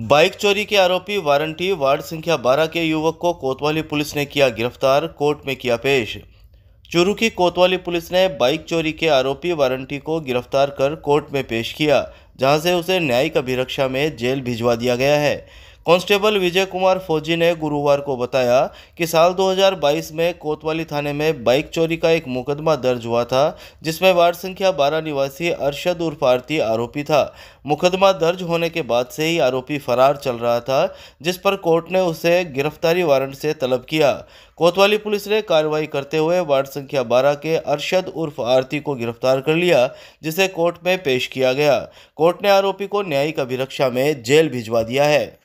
bike चोरी के आरोपी वारंटी वार्ड संख्या 12 के युवक को कोतवाली पुलिस ने किया गिरफ्तार कोर्ट में किया पेश चुरू की कोतवाली पुलिस ने बाइक चोरी के आरोपी वारंटी को गिरफ्तार कर कोर्ट में पेश किया जहां से उसे न्यायिक अभिरक्षा में जेल भिजवा दिया गया है कांस्टेबल विजय कुमार फौजी ने गुरुवार को बताया कि साल 2022 में कोतवाली थाने में बाइक चोरी का एक मुकदमा दर्ज हुआ था जिसमें वार्ड संख्या 12 निवासी अरशद उर्फ आरती आरोपी था मुकदमा दर्ज होने के बाद से ही आरोपी फरार चल रहा था जिस पर कोर्ट ने उसे गिरफ्तारी वारंट से तलब किया कोतवाली पुलिस ने कार्रवाई करते हुए वार्ड संख्या बारह के अरशद उर्फ आरती को गिरफ्तार कर लिया जिसे कोर्ट में पेश किया गया कोर्ट ने आरोपी को न्यायिक अभिरक्षा में जेल भिजवा दिया है